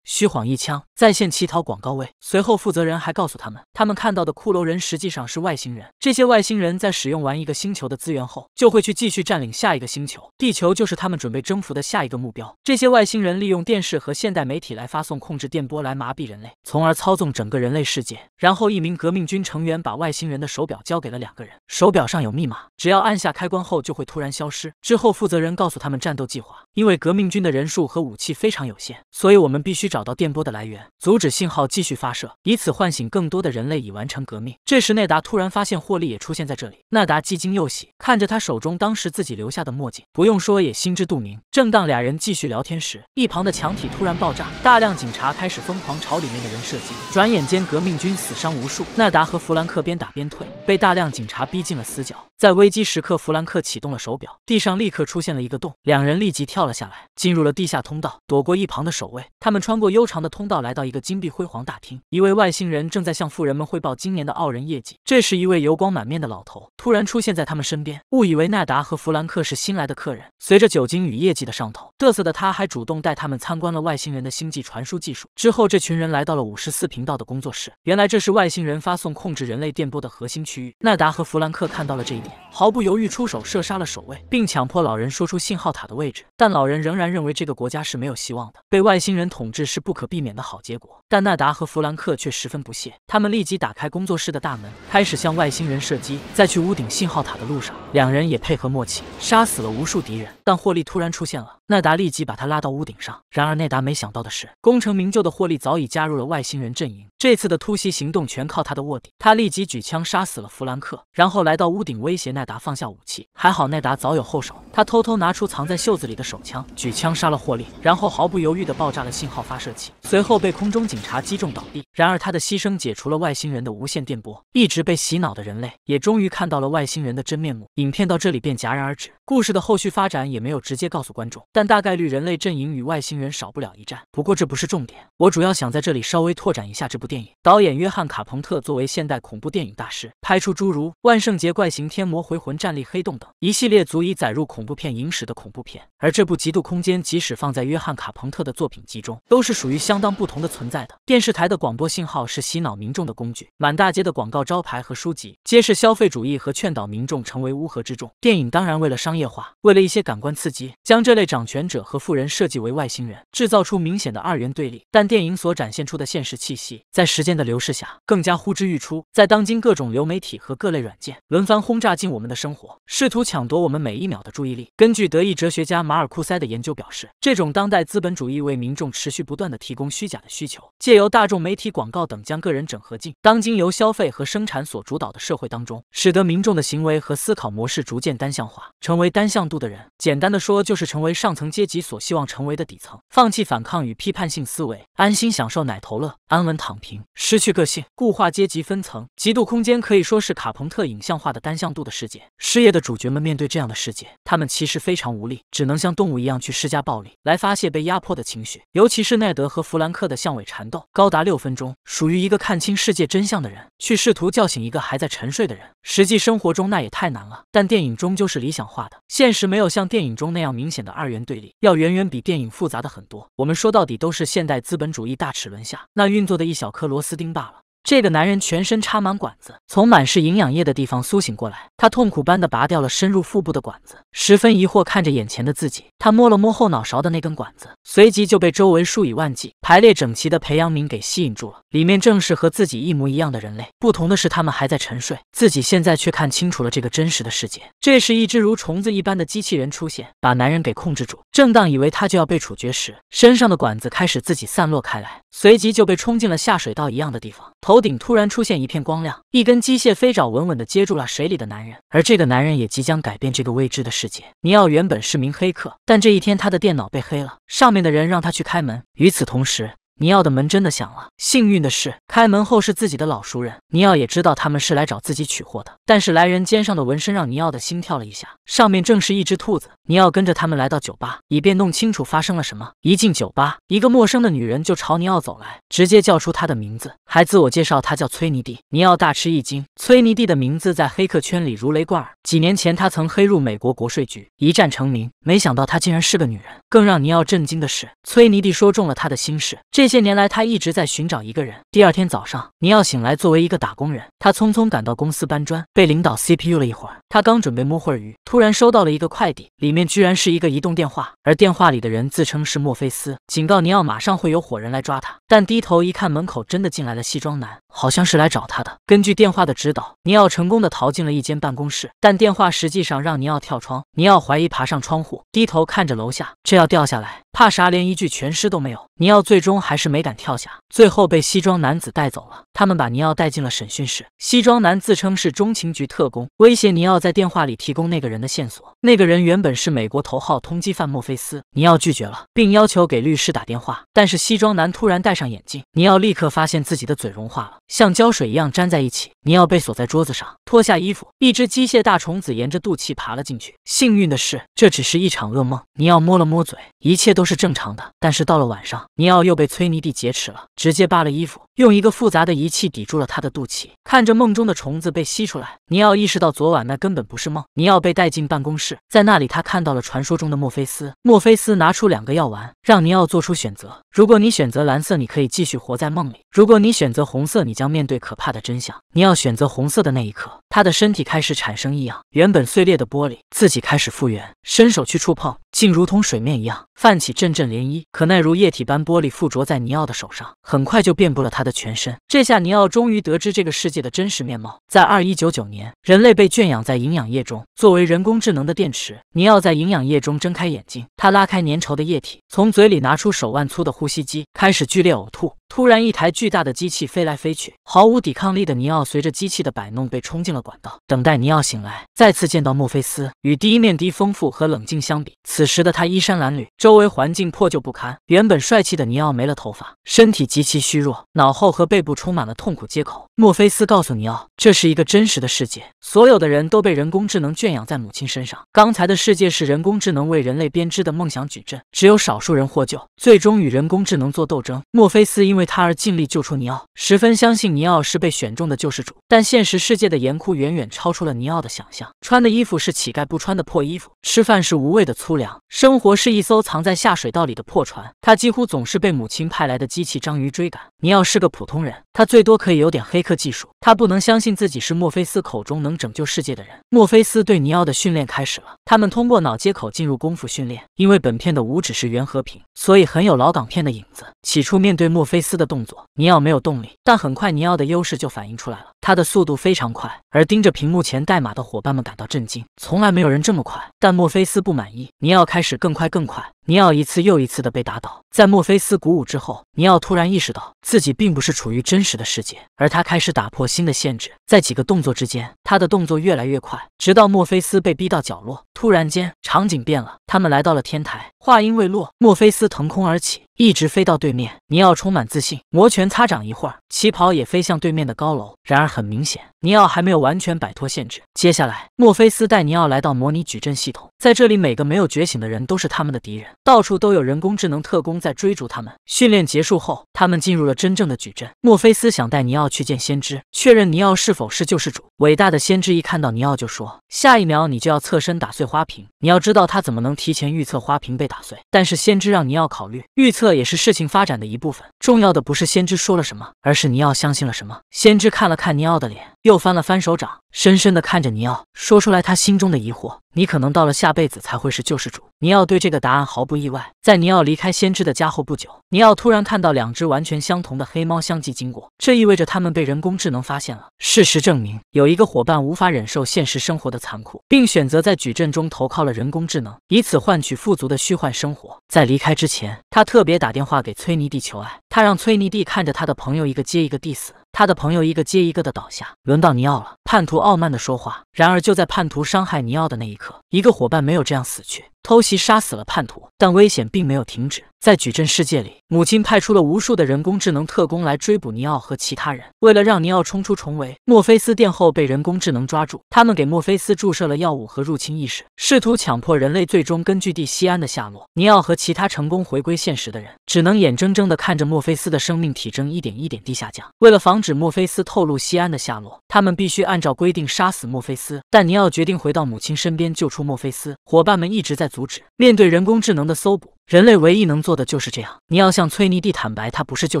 虚晃一枪，在线乞讨广告位。随后负责人还告诉他们，他们看到的骷髅人实际上是外星人。这些外星人在使用完一个星球的资源后，就会去继续占领下一个星球，地球就是他们准备征服的下一个目标。这些外星人利用电视和现代媒体来发送控制电波，来麻痹人类，从而操纵整个人类世界。然后一名革命军成员把外星人的手表交给了两个人，手表上有密码，只要按下开关后就会突然消失。之后负责人告诉他们战斗计划，因为革命军的人数和武器非常有限，所以我们必须。找到电波的来源，阻止信号继续发射，以此唤醒更多的人类，已完成革命。这时，纳达突然发现霍利也出现在这里，纳达既惊又喜，看着他手中当时自己留下的墨镜，不用说也心知肚明。正当俩人继续聊天时，一旁的墙体突然爆炸，大量警察开始疯狂朝里面的人射击，转眼间革命军死伤无数。纳达和弗兰克边打边退，被大量警察逼进了死角。在危机时刻，弗兰克启动了手表，地上立刻出现了一个洞，两人立即跳了下来，进入了地下通道，躲过一旁的守卫。他们穿过悠长的通道，来到一个金碧辉煌大厅，一位外星人正在向富人们汇报今年的傲人业绩。这时，一位油光满面的老头突然出现在他们身边，误以为奈达和弗兰克是新来的客人。随着酒精与业绩的上头，嘚瑟的他还主动带他们参观了外星人的星际传输技术。之后，这群人来到了五十四频道的工作室，原来这是外星人发送控制人类电波的核心区域。奈达和弗兰克看到了这一点。毫不犹豫出手射杀了守卫，并强迫老人说出信号塔的位置。但老人仍然认为这个国家是没有希望的，被外星人统治是不可避免的好结果。但纳达和弗兰克却十分不屑，他们立即打开工作室的大门，开始向外星人射击。在去屋顶信号塔的路上，两人也配合默契，杀死了无数敌人。但霍利突然出现了。奈达立即把他拉到屋顶上。然而奈达没想到的是，功成名就的霍利早已加入了外星人阵营。这次的突袭行动全靠他的卧底。他立即举枪杀死了弗兰克，然后来到屋顶威胁奈达放下武器。还好奈达早有后手，他偷偷拿出藏在袖子里的手枪，举枪杀了霍利，然后毫不犹豫地爆炸了信号发射器。随后被空中警察击中倒地。然而他的牺牲解除了外星人的无线电波，一直被洗脑的人类也终于看到了外星人的真面目。影片到这里便戛然而止，故事的后续发展也没有直接告诉观众。但但大概率人类阵营与外星人少不了一战。不过这不是重点，我主要想在这里稍微拓展一下这部电影。导演约翰·卡彭特作为现代恐怖电影大师，拍出诸如《万圣节怪形》《天魔回魂》《战力黑洞》等一系列足以载入恐怖片影史的恐怖片。而这部《极度空间》，即使放在约翰·卡彭特的作品集中，都是属于相当不同的存在的。电视台的广播信号是洗脑民众的工具，满大街的广告招牌和书籍皆是消费主义和劝导民众成为乌合之众。电影当然为了商业化，为了一些感官刺激，将这类长。权者和富人设计为外星人，制造出明显的二元对立。但电影所展现出的现实气息，在时间的流逝下更加呼之欲出。在当今各种流媒体和各类软件轮番轰炸进我们的生活，试图抢夺我们每一秒的注意力。根据德意哲学家马尔库塞的研究表示，这种当代资本主义为民众持续不断的提供虚假的需求，借由大众媒体、广告等将个人整合进当今由消费和生产所主导的社会当中，使得民众的行为和思考模式逐渐单向化，成为单向度的人。简单的说，就是成为上。上层阶级所希望成为的底层，放弃反抗与批判性思维，安心享受奶头乐，安稳躺平，失去个性，固化阶级分层。极度空间可以说是卡彭特影像化的单向度的世界。失业的主角们面对这样的世界，他们其实非常无力，只能像动物一样去施加暴力来发泄被压迫的情绪。尤其是奈德和弗兰克的巷尾缠斗，高达六分钟，属于一个看清世界真相的人去试图叫醒一个还在沉睡的人。实际生活中那也太难了，但电影终究是理想化的，现实没有像电影中那样明显的二元。对立要远远比电影复杂的很多。我们说到底都是现代资本主义大齿轮下那运作的一小颗螺丝钉罢了。这个男人全身插满管子，从满是营养液的地方苏醒过来。他痛苦般的拔掉了深入腹部的管子，十分疑惑看着眼前的自己。他摸了摸后脑勺的那根管子，随即就被周围数以万计排列整齐的培养皿给吸引住了。里面正是和自己一模一样的人类，不同的是他们还在沉睡，自己现在却看清楚了这个真实的世界。这时，一只如虫子一般的机器人出现，把男人给控制住。正当以为他就要被处决时，身上的管子开始自己散落开来。随即就被冲进了下水道一样的地方，头顶突然出现一片光亮，一根机械飞爪稳稳地接住了水里的男人，而这个男人也即将改变这个未知的世界。尼奥原本是名黑客，但这一天他的电脑被黑了，上面的人让他去开门。与此同时，尼奥的门真的响了。幸运的是，开门后是自己的老熟人。尼奥也知道他们是来找自己取货的，但是来人肩上的纹身让尼奥的心跳了一下，上面正是一只兔子。尼奥跟着他们来到酒吧，以便弄清楚发生了什么。一进酒吧，一个陌生的女人就朝尼奥走来，直接叫出他的名字，还自我介绍，她叫崔尼蒂。尼奥大吃一惊，崔尼蒂的名字在黑客圈里如雷贯耳。几年前，他曾黑入美国国税局，一战成名。没想到他竟然是个女人。更让尼奥震惊的是，崔尼蒂说中了他的心事。这。些年来，他一直在寻找一个人。第二天早上，尼奥醒来，作为一个打工人，他匆匆赶到公司搬砖，被领导 CPU 了一会儿。他刚准备摸会鱼，突然收到了一个快递，里面居然是一个移动电话，而电话里的人自称是墨菲斯，警告尼奥马上会有火人来抓他。但低头一看，门口真的进来了西装男。好像是来找他的。根据电话的指导，尼奥成功的逃进了一间办公室，但电话实际上让尼奥跳窗。尼奥怀疑爬上窗户，低头看着楼下，这要掉下来，怕啥？连一具全尸都没有。尼奥最终还是没敢跳下，最后被西装男子带走了。他们把尼奥带进了审讯室。西装男自称是中情局特工，威胁尼奥在电话里提供那个人的线索。那个人原本是美国头号通缉犯墨菲斯。尼奥拒绝了，并要求给律师打电话。但是西装男突然戴上眼镜，尼奥立刻发现自己的嘴融化了。像胶水一样粘在一起。尼奥被锁在桌子上，脱下衣服，一只机械大虫子沿着肚脐爬了进去。幸运的是，这只是一场噩梦。尼奥摸了摸嘴，一切都是正常的。但是到了晚上，尼奥又被崔尼蒂劫持了，直接扒了衣服，用一个复杂的仪器抵住了他的肚脐，看着梦中的虫子被吸出来。尼奥意识到昨晚那根本不是梦。尼奥被带进办公室，在那里他看到了传说中的墨菲斯。墨菲斯拿出两个药丸，让尼奥做出选择：如果你选择蓝色，你可以继续活在梦里；如果你选择红色，你。将面对可怕的真相，你要选择红色的那一刻。他的身体开始产生异样，原本碎裂的玻璃自己开始复原，伸手去触碰，竟如同水面一样泛起阵阵涟漪。可奈如液体般玻璃附着在尼奥的手上，很快就遍布了他的全身。这下尼奥终于得知这个世界的真实面貌。在二一九九年，人类被圈养在营养液中，作为人工智能的电池。尼奥在营养液中睁开眼睛，他拉开粘稠的液体，从嘴里拿出手腕粗的呼吸机，开始剧烈呕吐。突然，一台巨大的机器飞来飞去，毫无抵抗力的尼奥随着机器的摆弄被冲进了。管道等待尼奥醒来，再次见到墨菲斯。与第一面的丰富和冷静相比，此时的他衣衫褴褛，周围环境破旧不堪。原本帅气的尼奥没了头发，身体极其虚弱，脑后和背部充满了痛苦接口。墨菲斯告诉尼奥，这是一个真实的世界，所有的人都被人工智能圈养在母亲身上。刚才的世界是人工智能为人类编织的梦想矩阵，只有少数人获救，最终与人工智能做斗争。墨菲斯因为他而尽力救出尼奥，十分相信尼奥是被选中的救世主，但现实世界的严酷。远远超出了尼奥的想象。穿的衣服是乞丐不穿的破衣服，吃饭是无味的粗粮，生活是一艘藏在下水道里的破船。他几乎总是被母亲派来的机器章鱼追赶。尼奥是个普通人，他最多可以有点黑客技术。他不能相信自己是墨菲斯口中能拯救世界的人。墨菲斯对尼奥的训练开始了，他们通过脑接口进入功夫训练。因为本片的舞指是袁和平，所以很有老港片的影子。起初面对墨菲斯的动作，尼奥没有动力，但很快尼奥的优势就反映出来了，他的速度非常快，而。而盯着屏幕前代码的伙伴们感到震惊，从来没有人这么快。但墨菲斯不满意，你要开始更快更快。尼奥一次又一次的被打倒，在墨菲斯鼓舞之后，尼奥突然意识到自己并不是处于真实的世界，而他开始打破新的限制。在几个动作之间，他的动作越来越快，直到墨菲斯被逼到角落。突然间，场景变了，他们来到了天台。话音未落，墨菲斯腾空而起，一直飞到对面。尼奥充满自信，摩拳擦掌。一会儿，旗袍也飞向对面的高楼。然而，很明显，尼奥还没有完全摆脱限制。接下来，墨菲斯带尼奥来到模拟矩阵系统。在这里，每个没有觉醒的人都是他们的敌人。到处都有人工智能特工在追逐他们。训练结束后，他们进入了真正的矩阵。墨菲斯想带尼奥去见先知，确认尼奥是否是救世主。伟大的先知一看到尼奥就说：“下一秒你就要侧身打碎花瓶。你要知道他怎么能提前预测花瓶被打碎？”但是先知让尼奥考虑，预测也是事情发展的一部分。重要的不是先知说了什么，而是尼奥相信了什么。先知看了看尼奥的脸，又翻了翻手掌。深深的看着尼奥，说出来他心中的疑惑：“你可能到了下辈子才会是救世主。”尼奥对这个答案毫不意外。在尼奥离开先知的家后不久，尼奥突然看到两只完全相同的黑猫相继经过，这意味着他们被人工智能发现了。事实证明，有一个伙伴无法忍受现实生活的残酷，并选择在矩阵中投靠了人工智能，以此换取富足的虚幻生活。在离开之前，他特别打电话给崔尼蒂求爱，他让崔尼蒂看着他的朋友一个接一个地死。他的朋友一个接一个的倒下，轮到尼奥了。叛徒傲慢的说话，然而就在叛徒伤害尼奥的那一刻，一个伙伴没有这样死去，偷袭杀死了叛徒，但危险并没有停止。在矩阵世界里，母亲派出了无数的人工智能特工来追捕尼奥和其他人。为了让尼奥冲出重围，墨菲斯殿后被人工智能抓住。他们给墨菲斯注射了药物和入侵意识，试图强迫人类最终根据地西安的下落。尼奥和其他成功回归现实的人，只能眼睁睁的看着墨菲斯的生命体征一点一点地下降。为了防止墨菲斯透露西安的下落，他们必须按照规定杀死墨菲斯。但尼奥决定回到母亲身边救出墨菲斯。伙伴们一直在阻止，面对人工智能的搜捕。人类唯一能做的就是这样。你要向崔尼蒂坦白，他不是救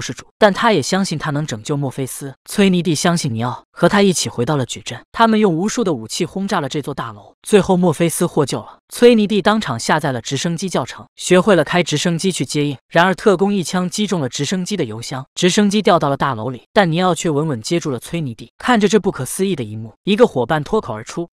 世主，但他也相信他能拯救墨菲斯。崔尼蒂相信尼奥，和他一起回到了矩阵。他们用无数的武器轰炸了这座大楼，最后墨菲斯获救了。崔尼蒂当场下载了直升机教程，学会了开直升机去接应。然而特工一枪击中了直升机的油箱，直升机掉到了大楼里。但尼奥却稳稳接住了崔尼蒂，看着这不可思议的一幕，一个伙伴脱口而出。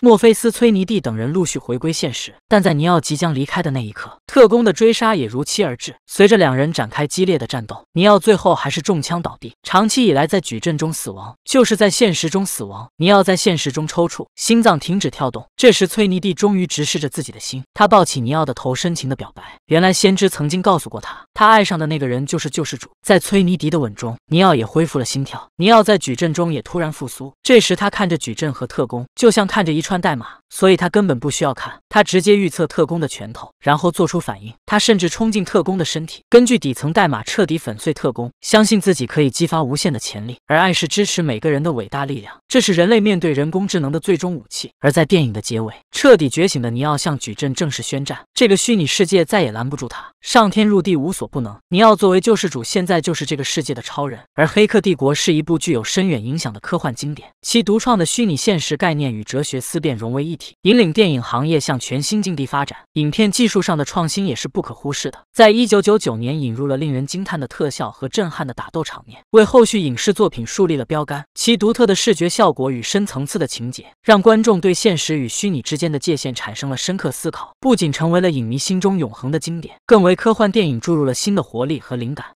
墨菲斯、崔尼蒂等人陆续回归现实，但在尼奥即将离开的那一刻，特工的追杀也如期而至。随着两人展开激烈的战斗，尼奥最后还是中枪倒地。长期以来在矩阵中死亡，就是在现实中死亡。尼奥在现实中抽搐，心脏停止跳动。这时，崔尼蒂终于直视着自己的心，他抱起尼奥的头，深情的表白：“原来先知曾经告诉过他，他爱上的那个人就是救世主。”在崔尼迪的吻中，尼奥也恢复了心跳。尼奥在矩阵中也突然复苏。这时，他看着矩阵和特工，就像看着一。串代码，所以他根本不需要看，他直接预测特工的拳头，然后做出反应。他甚至冲进特工的身体，根据底层代码彻底粉碎特工。相信自己可以激发无限的潜力，而爱是支持每个人的伟大力量，这是人类面对人工智能的最终武器。而在电影的结尾，彻底觉醒的尼奥向矩阵正式宣战，这个虚拟世界再也拦不住他，上天入地无所不能。尼奥作为救世主，现在就是这个世界的超人。而《黑客帝国》是一部具有深远影响的科幻经典，其独创的虚拟现实概念与哲学思。便融为一体，引领电影行业向全新境地发展。影片技术上的创新也是不可忽视的。在一九九九年，引入了令人惊叹的特效和震撼的打斗场面，为后续影视作品树立了标杆。其独特的视觉效果与深层次的情节，让观众对现实与虚拟之间的界限产生了深刻思考。不仅成为了影迷心中永恒的经典，更为科幻电影注入了新的活力和灵感。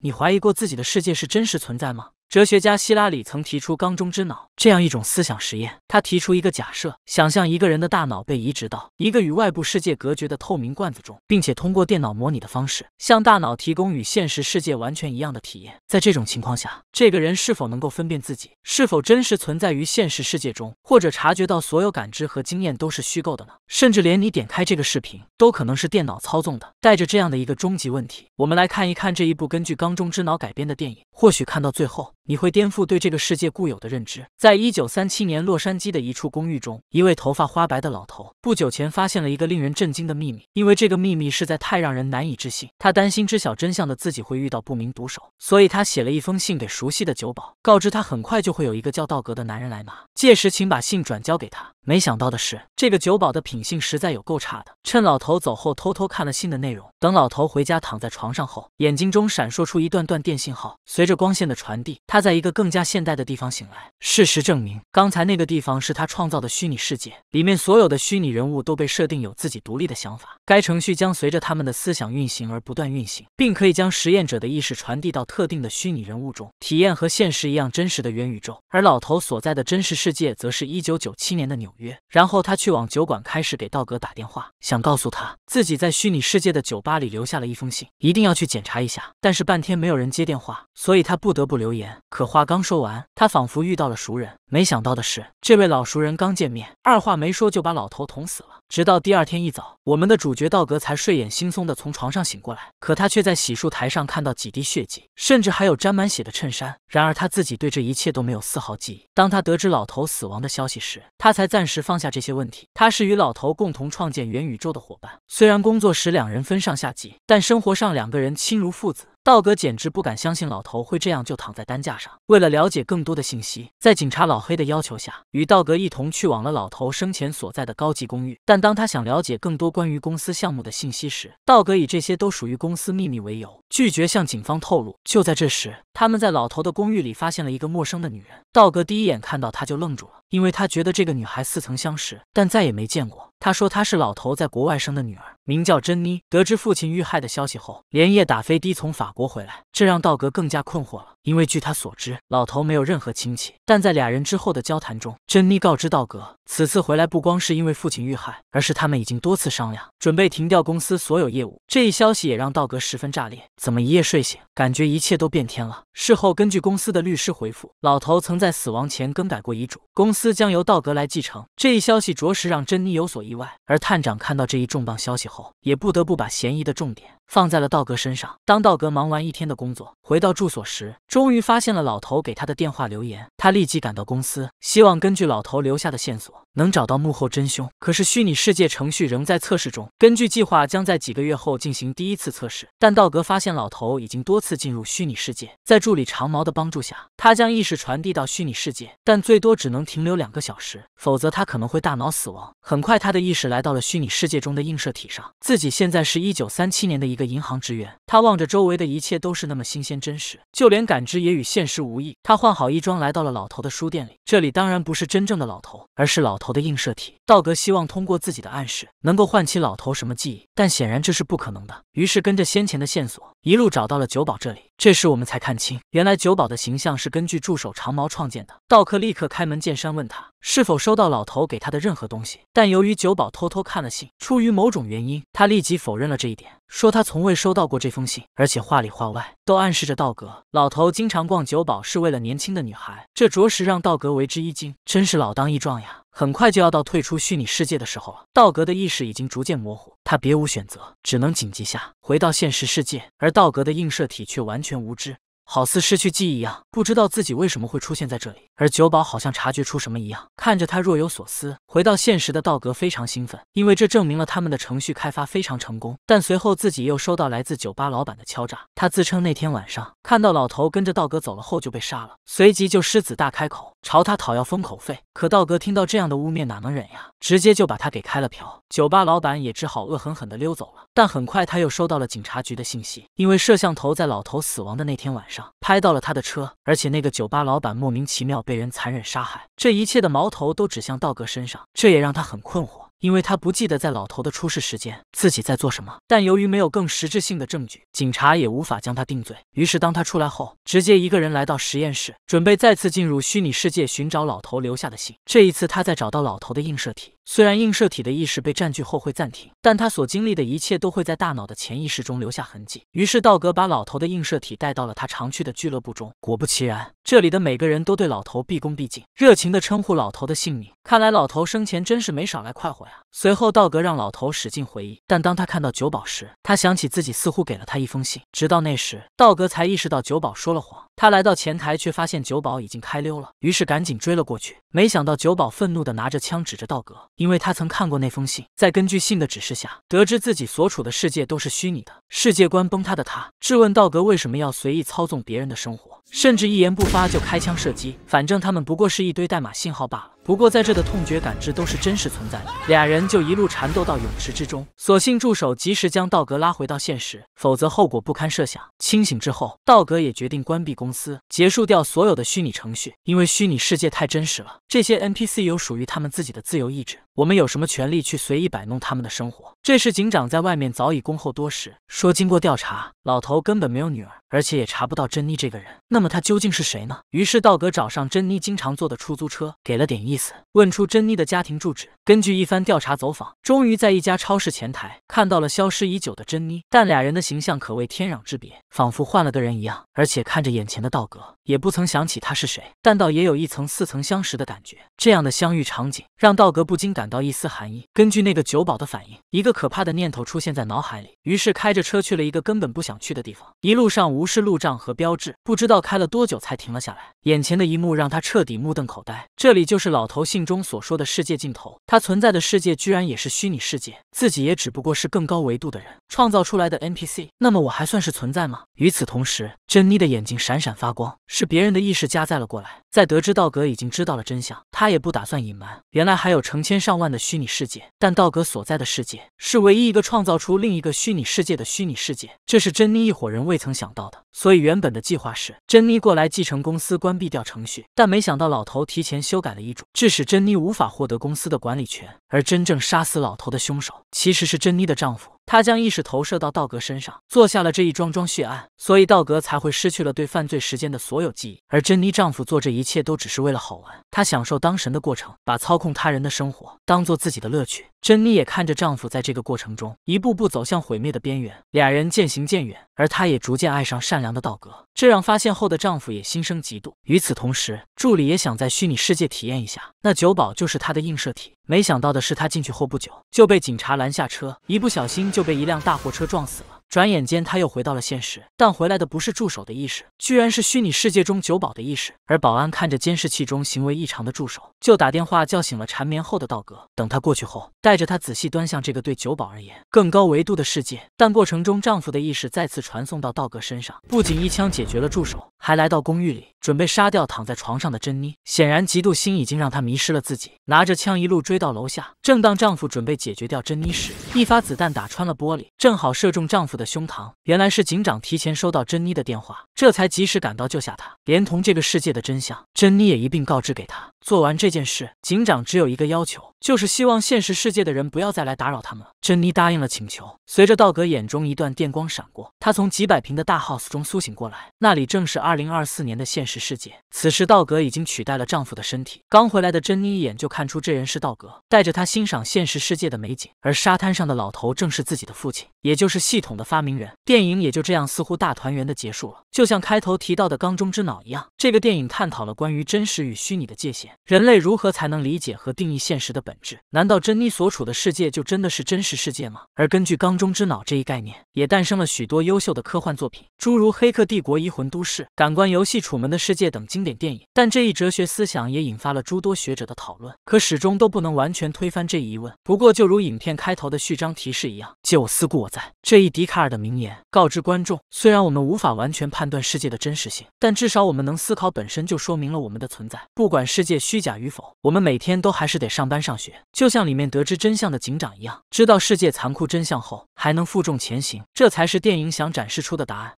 你怀疑过自己的世界是真实存在吗？哲学家希拉里曾提出“缸中之脑”这样一种思想实验。他提出一个假设，想象一个人的大脑被移植到一个与外部世界隔绝的透明罐子中，并且通过电脑模拟的方式，向大脑提供与现实世界完全一样的体验。在这种情况下，这个人是否能够分辨自己是否真实存在于现实世界中，或者察觉到所有感知和经验都是虚构的呢？甚至连你点开这个视频，都可能是电脑操纵的。带着这样的一个终极问题，我们来看一看这一部根据“缸中之脑”改编的电影。或许看到最后。你会颠覆对这个世界固有的认知。在一九三七年洛杉矶的一处公寓中，一位头发花白的老头不久前发现了一个令人震惊的秘密，因为这个秘密实在太让人难以置信。他担心知晓真相的自己会遇到不明毒手，所以他写了一封信给熟悉的酒保，告知他很快就会有一个叫道格的男人来拿，届时请把信转交给他。没想到的是，这个酒保的品性实在有够差的。趁老头走后，偷偷看了信的内容。等老头回家躺在床上后，眼睛中闪烁出一段段电信号。随着光线的传递，他在一个更加现代的地方醒来。事实证明，刚才那个地方是他创造的虚拟世界，里面所有的虚拟人物都被设定有自己独立的想法。该程序将随着他们的思想运行而不断运行，并可以将实验者的意识传递到特定的虚拟人物中，体验和现实一样真实的元宇宙。而老头所在的真实世界，则是一九九七年的纽。约，然后他去往酒馆，开始给道格打电话，想告诉他自己在虚拟世界的酒吧里留下了一封信，一定要去检查一下。但是半天没有人接电话，所以他不得不留言。可话刚说完，他仿佛遇到了熟人。没想到的是，这位老熟人刚见面，二话没说就把老头捅死了。直到第二天一早，我们的主角道格才睡眼惺忪的从床上醒过来。可他却在洗漱台上看到几滴血迹，甚至还有沾满血的衬衫。然而他自己对这一切都没有丝毫记忆。当他得知老头死亡的消息时，他才暂时放下这些问题。他是与老头共同创建元宇宙的伙伴，虽然工作时两人分上下级，但生活上两个人亲如父子。道格简直不敢相信老头会这样，就躺在担架上。为了了解更多的信息，在警察老黑的要求下，与道格一同去往了老头生前所在的高级公寓。但当他想了解更多关于公司项目的信息时，道格以这些都属于公司秘密为由，拒绝向警方透露。就在这时，他们在老头的公寓里发现了一个陌生的女人。道格第一眼看到她就愣住了，因为他觉得这个女孩似曾相识，但再也没见过。他说：“他是老头在国外生的女儿，名叫珍妮。得知父亲遇害的消息后，连夜打飞的从法国回来，这让道格更加困惑了。”因为据他所知，老头没有任何亲戚，但在俩人之后的交谈中，珍妮告知道格，此次回来不光是因为父亲遇害，而是他们已经多次商量，准备停掉公司所有业务。这一消息也让道格十分炸裂，怎么一夜睡醒，感觉一切都变天了？事后根据公司的律师回复，老头曾在死亡前更改过遗嘱，公司将由道格来继承。这一消息着实让珍妮有所意外，而探长看到这一重磅消息后，也不得不把嫌疑的重点。放在了道格身上。当道格忙完一天的工作，回到住所时，终于发现了老头给他的电话留言。他立即赶到公司，希望根据老头留下的线索能找到幕后真凶。可是虚拟世界程序仍在测试中，根据计划将在几个月后进行第一次测试。但道格发现老头已经多次进入虚拟世界，在助理长毛的帮助下，他将意识传递到虚拟世界，但最多只能停留两个小时，否则他可能会大脑死亡。很快，他的意识来到了虚拟世界中的映射体上，自己现在是一九三七年的一。一个银行职员，他望着周围的一切都是那么新鲜真实，就连感知也与现实无异。他换好衣装，来到了老头的书店里。这里当然不是真正的老头，而是老头的映射体。道格希望通过自己的暗示，能够唤起老头什么记忆，但显然这是不可能的。于是跟着先前的线索。一路找到了酒保这里，这时我们才看清，原来酒保的形象是根据助手长毛创建的。道克立刻开门见山问他是否收到老头给他的任何东西，但由于酒保偷偷看了信，出于某种原因，他立即否认了这一点，说他从未收到过这封信，而且话里话外都暗示着道格老头经常逛酒保是为了年轻的女孩，这着实让道格为之一惊，真是老当益壮呀！很快就要到退出虚拟世界的时候了，道格的意识已经逐渐模糊。他别无选择，只能紧急下回到现实世界。而道格的映射体却完全无知，好似失去记忆一样，不知道自己为什么会出现在这里。而酒保好像察觉出什么一样，看着他若有所思。回到现实的道格非常兴奋，因为这证明了他们的程序开发非常成功。但随后自己又收到来自酒吧老板的敲诈，他自称那天晚上看到老头跟着道格走了后就被杀了，随即就狮子大开口，朝他讨要封口费。可道格听到这样的污蔑哪能忍呀？直接就把他给开了瓢。酒吧老板也只好恶狠狠地溜走了。但很快他又收到了警察局的信息，因为摄像头在老头死亡的那天晚上拍到了他的车，而且那个酒吧老板莫名其妙。被人残忍杀害，这一切的矛头都指向道格身上，这也让他很困惑，因为他不记得在老头的出事时间自己在做什么。但由于没有更实质性的证据，警察也无法将他定罪。于是当他出来后，直接一个人来到实验室，准备再次进入虚拟世界寻找老头留下的信。这一次，他在找到老头的映射体。虽然映射体的意识被占据后会暂停，但他所经历的一切都会在大脑的潜意识中留下痕迹。于是道格把老头的映射体带到了他常去的俱乐部中。果不其然，这里的每个人都对老头毕恭毕敬，热情地称呼老头的姓名。看来老头生前真是没少来快活呀。随后，道格让老头使劲回忆，但当他看到酒保时，他想起自己似乎给了他一封信。直到那时，道格才意识到酒保说了谎。他来到前台，却发现酒保已经开溜了，于是赶紧追了过去。没想到酒保愤怒地拿着枪指着道格。因为他曾看过那封信，在根据信的指示下，得知自己所处的世界都是虚拟的，世界观崩塌的他质问道格为什么要随意操纵别人的生活，甚至一言不发就开枪射击。反正他们不过是一堆代码信号罢了。不过在这的痛觉感知都是真实存在的，俩人就一路缠斗到泳池之中。所幸助手及时将道格拉回到现实，否则后果不堪设想。清醒之后，道格也决定关闭公司，结束掉所有的虚拟程序，因为虚拟世界太真实了，这些 NPC 有属于他们自己的自由意志。我们有什么权利去随意摆弄他们的生活？这时，警长在外面早已恭候多时，说经过调查，老头根本没有女儿，而且也查不到珍妮这个人。那么他究竟是谁呢？于是，道格找上珍妮经常坐的出租车，给了点意思，问出珍妮的家庭住址。根据一番调查走访，终于在一家超市前台看到了消失已久的珍妮，但俩人的形象可谓天壤之别，仿佛换了个人一样。而且看着眼前的道格，也不曾想起他是谁，但倒也有一层似曾相识的感觉。这样的相遇场景，让道格不禁感。感到一丝寒意。根据那个酒保的反应，一个可怕的念头出现在脑海里。于是开着车去了一个根本不想去的地方。一路上无视路障和标志，不知道开了多久才停了下来。眼前的一幕让他彻底目瞪口呆。这里就是老头信中所说的世界尽头。他存在的世界居然也是虚拟世界，自己也只不过是更高维度的人创造出来的 NPC。那么我还算是存在吗？与此同时，珍妮的眼睛闪闪发光，是别人的意识加载了过来。在得知道格已经知道了真相，他也不打算隐瞒。原来还有成千上万的虚拟世界，但道格所在的世界是唯一一个创造出另一个虚拟世界的虚拟世界，这是珍妮一伙人未曾想到的。所以原本的计划是珍妮过来继承公司，关闭掉程序。但没想到老头提前修改了遗嘱，致使珍妮无法获得公司的管理权。而真正杀死老头的凶手，其实是珍妮的丈夫。他将意识投射到道格身上，做下了这一桩桩血案，所以道格才会失去了对犯罪时间的所有记忆。而珍妮丈夫做这一切都只是为了好玩，她享受当神的过程，把操控他人的生活当做自己的乐趣。珍妮也看着丈夫在这个过程中一步步走向毁灭的边缘，俩人渐行渐远，而她也逐渐爱上善良的道格，这让发现后的丈夫也心生嫉妒。与此同时，助理也想在虚拟世界体验一下。那酒保就是他的映射体。没想到的是，他进去后不久就被警察拦下车，一不小心就被一辆大货车撞死了。转眼间，他又回到了现实，但回来的不是助手的意识，居然是虚拟世界中酒保的意识。而保安看着监视器中行为异常的助手，就打电话叫醒了缠绵后的道格。等他过去后，带着他仔细端详这个对酒保而言更高维度的世界。但过程中，丈夫的意识再次传送到道格身上，不仅一枪解决了助手。还来到公寓里，准备杀掉躺在床上的珍妮。显然，嫉妒心已经让她迷失了自己，拿着枪一路追到楼下。正当丈夫准备解决掉珍妮时，一发子弹打穿了玻璃，正好射中丈夫的胸膛。原来是警长提前收到珍妮的电话，这才及时赶到救下她，连同这个世界的真相，珍妮也一并告知给他。做完这件事，警长只有一个要求，就是希望现实世界的人不要再来打扰他们了。珍妮答应了请求。随着道格眼中一段电光闪过，他从几百平的大 house 中苏醒过来，那里正是二零二四年的现实世界。此时，道格已经取代了丈夫的身体。刚回来的珍妮一眼就看出这人是道格，带着他欣赏现实世界的美景，而沙滩上的老头正是自己的父亲。也就是系统的发明人，电影也就这样似乎大团圆的结束了，就像开头提到的缸中之脑一样，这个电影探讨了关于真实与虚拟的界限，人类如何才能理解和定义现实的本质？难道珍妮所处的世界就真的是真实世界吗？而根据缸中之脑这一概念，也诞生了许多优秀的科幻作品，诸如《黑客帝国》《异魂都市》《感官游戏》《楚门的世界》等经典电影。但这一哲学思想也引发了诸多学者的讨论，可始终都不能完全推翻这一疑问。不过，就如影片开头的序章提示一样，借我思故我在。这一笛卡尔的名言告知观众：虽然我们无法完全判断世界的真实性，但至少我们能思考本身就说明了我们的存在。不管世界虚假与否，我们每天都还是得上班上学。就像里面得知真相的警长一样，知道世界残酷真相后还能负重前行，这才是电影想展示出的答案。